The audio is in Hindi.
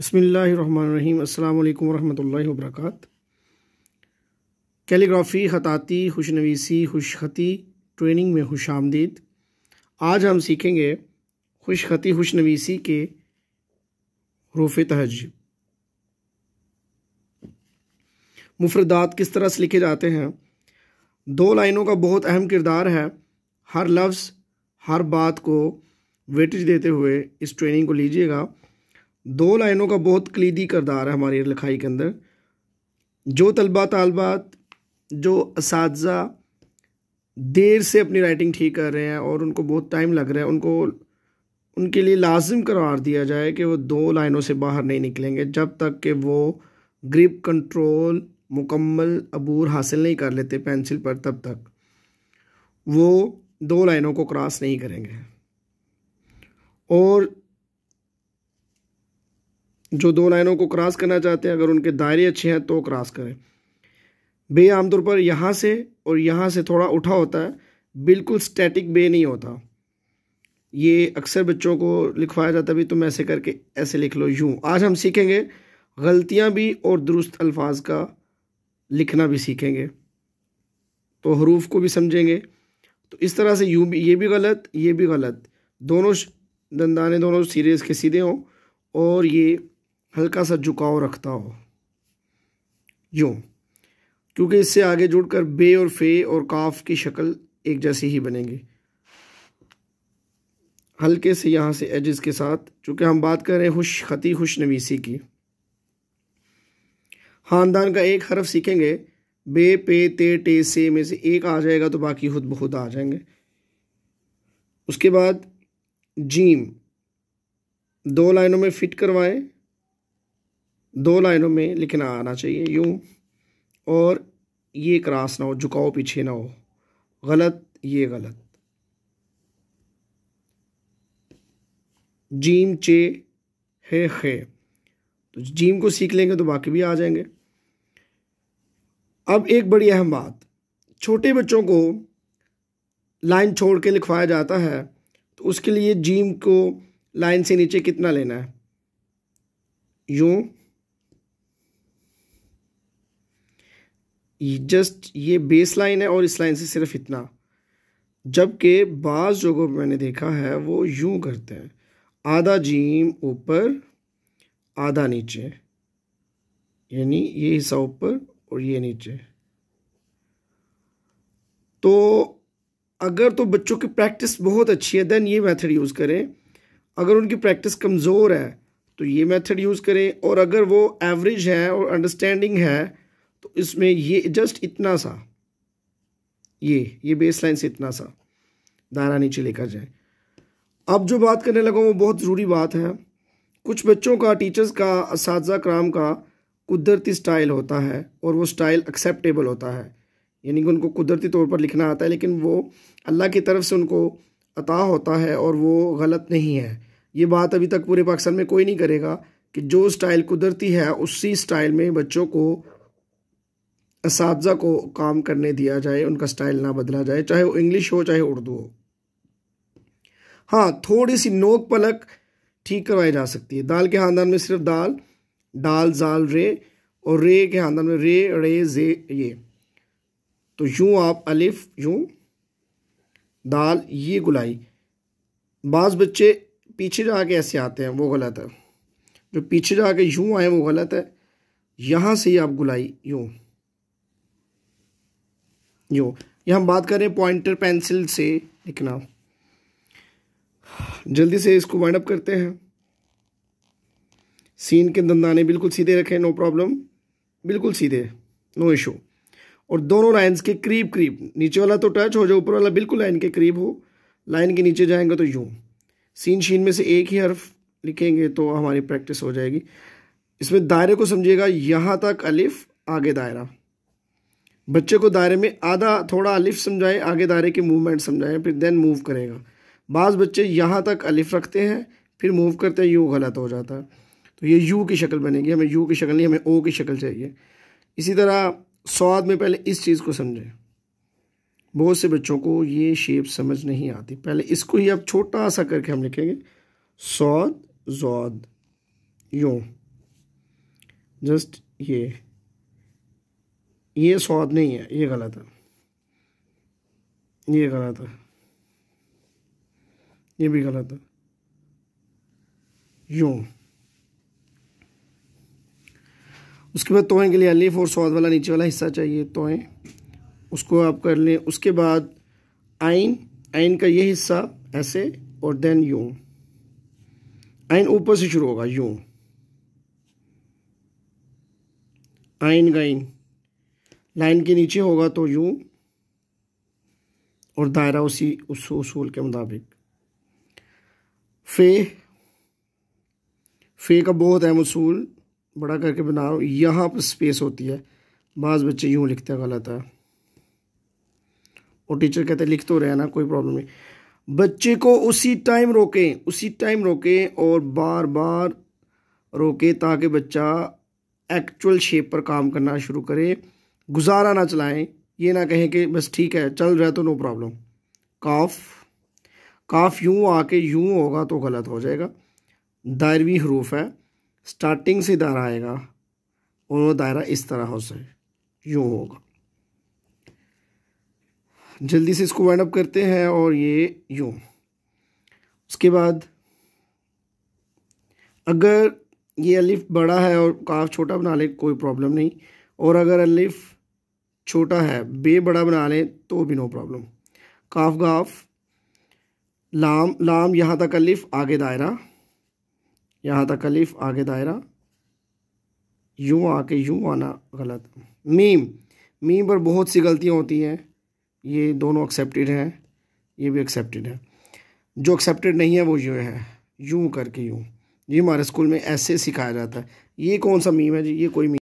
बसमीम् अल्लाम वर्क कैलीग्राफी हताती खुशनवीसी खुशखती ट्रेनिंग में खुश आमदीद आज हम सीखेंगे खुशखती खुशनवीसी के रूफ तहज मुफरदात किस तरह से लिखे जाते हैं दो लाइनों का बहुत अहम किरदार है हर लफ्ज़ हर बात को वेटेज देते हुए इस ट्रेनिंग को लीजिएगा दो लाइनों का बहुत कलीदी करदार है हमारी लिखाई के अंदर जो तलबा तलबात जो इस देर से अपनी राइटिंग ठीक कर रहे हैं और उनको बहुत टाइम लग रहा है उनको उनके लिए लाजम करार दिया जाए कि वो दो लाइनों से बाहर नहीं निकलेंगे जब तक कि वो ग्रिप कंट्रोल मुकम्मल अबूर हासिल नहीं कर लेते पेंसिल पर तब तक वो दो लाइनों को क्रॉस नहीं करेंगे और जो दो लाइनों को क्रॉस करना चाहते हैं अगर उनके दायरे अच्छे हैं तो क्रॉस करें बे आमतौर पर यहाँ से और यहाँ से थोड़ा उठा होता है बिल्कुल स्टैटिक बे नहीं होता ये अक्सर बच्चों को लिखवाया जाता भी भी तुम ऐसे करके ऐसे लिख लो यूँ आज हम सीखेंगे गलतियाँ भी और दुरुस्त अल्फाज का लिखना भी सीखेंगे तो हरूफ को भी समझेंगे तो इस तरह से यूँ भी ये भी गलत ये भी गलत दोनों दंदाने दोनों सीरीज के सीधे हों और ये हल्का सा झुकाव रखता हो यूँ क्योंकि इससे आगे जुड़कर बे और फे और काफ की शक्ल एक जैसी ही बनेंगी हल्के से यहाँ से एजेस के साथ चूँकि हम बात कर रहे हैं खुश खती खुश नवीसी की ख़ानदान का एक हरफ सीखेंगे बे पे ते टे से में से एक आ जाएगा तो बाकी खुद बहुत आ जाएंगे उसके बाद जीम दो लाइनों में फिट करवाएं दो लाइनों में लिखना आना चाहिए यूँ और ये क्रॉस ना हो झुकाओ पीछे ना हो गलत ये गलत जीम चे है खे तो जीम को सीख लेंगे तो बाकी भी आ जाएंगे अब एक बड़ी अहम बात छोटे बच्चों को लाइन छोड़ के लिखवाया जाता है तो उसके लिए जीम को लाइन से नीचे कितना लेना है यूँ जस्ट ये बेस लाइन है और इस लाइन से सिर्फ इतना जबकि बाज़ जगहों पर मैंने देखा है वो यूं करते हैं आधा जीम ऊपर आधा नीचे यानी ये हिस्सा ऊपर और ये नीचे तो अगर तो बच्चों की प्रैक्टिस बहुत अच्छी है देन ये मेथड यूज़ करें अगर उनकी प्रैक्टिस कमज़ोर है तो ये मेथड यूज़ करें और अगर वो एवरेज है और अंडरस्टैंडिंग है तो इसमें ये जस्ट इतना सा ये ये बेस लाइन से इतना सा दायरा नीचे लेकर जाए अब जो बात करने लगा वो बहुत ज़रूरी बात है कुछ बच्चों का टीचर्स का इस कराम का कुदरती स्टाइल होता है और वो स्टाइल एक्सेप्टेबल होता है यानी कि उनको कुदरती तौर पर लिखना आता है लेकिन वो अल्लाह की तरफ से उनको अता होता है और वो गलत नहीं है ये बात अभी तक पूरे पाकिस्तान में कोई नहीं करेगा कि जो स्टाइल कुदरती है उसी स्टाइल में बच्चों को इस को काम करने दिया जाए उनका स्टाइल ना बदला जाए चाहे वो इंग्लिश हो चाहे उर्दू हो हाँ थोड़ी सी नोक पलक ठीक करवाई जा सकती है दाल के खानदान में सिर्फ दाल डाल जाल रे और रे के खानदान में रे रे जे ये तो यूँ आप अलिफ यूँ दाल ये गुलाई बाज़ बच्चे पीछे जाके ऐसे आते हैं वो गलत है जो पीछे जाके यूँ आए वो गलत है यहाँ से ही आप गुलाई यूँ यो ये हम बात करें पॉइंटर पेंसिल से लिखना जल्दी से इसको वाइंड अप करते हैं सीन के दंदाने बिल्कुल सीधे रखें नो प्रॉब्लम बिल्कुल सीधे नो इशू और दोनों लाइंस के करीब करीब नीचे वाला तो टच हो जाए ऊपर वाला बिल्कुल लाइन के करीब हो लाइन के नीचे जाएंगे तो यूँ सीन शीन में से एक ही हर्फ लिखेंगे तो हमारी प्रैक्टिस हो जाएगी इसमें दायरे को समझिएगा यहाँ तक अलिफ आगे दायरा बच्चे को दायरे में आधा थोड़ा अलिफ समझाएं आगे दायरे के मूवमेंट समझाएं फिर देन मूव करेगा बाज़ बच्चे यहाँ तक अलिफ रखते हैं फिर मूव करते हैं यू गलत हो जाता है तो ये यू की शक्ल बनेगी हमें यू की शक्ल नहीं हमें ओ की शक्ल चाहिए इसी तरह स्वाद में पहले इस चीज़ को समझें बहुत से बच्चों को ये शेप समझ नहीं आती पहले इसको ही आप छोटा सा करके हम लिखेंगे सौद जौद यू जस्ट ये ये स्वाद नहीं है ये गलत है ये गलत है ये भी गलत है यूं उसके बाद तोहें के लिए अलीफ और स्वाद वाला नीचे वाला हिस्सा चाहिए तोहें उसको आप कर लें उसके बाद आइन आइन का ये हिस्सा ऐसे और देन यू आइन ऊपर से शुरू होगा यू आइन गाइन लाइन के नीचे होगा तो यूँ और दायरा उसी उस उसूल के मुताबिक फे फे का बहुत अहम उसूल बड़ा करके बना रहा हूँ यहाँ पर स्पेस होती है बाज़ बच्चे यूँ लिखते हैं गलत है और टीचर कहते हैं लिख तो रहे ना कोई प्रॉब्लम नहीं बच्चे को उसी टाइम रोकें उसी टाइम रोकें और बार बार रोकें ताकि बच्चा एक्चुअल शेप पर काम करना शुरू करे गुजारा ना चलाएं ये ना कहें कि बस ठीक है चल रहा है तो नो प्रॉब्लम काफ काफ यूँ आके यूँ होगा तो गलत हो जाएगा दायरवी हरूफ है स्टार्टिंग से दायरा आएगा और वो दायरा इस तरह हो सके यूँ होगा जल्दी से इसको वाइंड अप करते हैं और ये यूँ उसके बाद अगर ये अलिफ बड़ा है और काफ छोटा बना ले कोई प्रॉब्लम नहीं और अगर अलिफ छोटा है बे बड़ा बना लें तो भी नो प्रॉब्लम काफ गाफ लाम लाम यहाँ तक अलिफ आगे दायरा यहाँ तक अलिफ आगे दायरा यूँ आके यूँ आना गलत मीम मीम पर बहुत सी गलतियाँ होती हैं ये दोनों एक्सेप्टेड हैं ये भी एक्सेप्टेड है जो एक्सेप्टेड नहीं है वो ये है यूँ करके यूँ ये हमारे स्कूल में ऐसे सिखाया जाता है ये कौन सा मीम है जी ये कोई मीम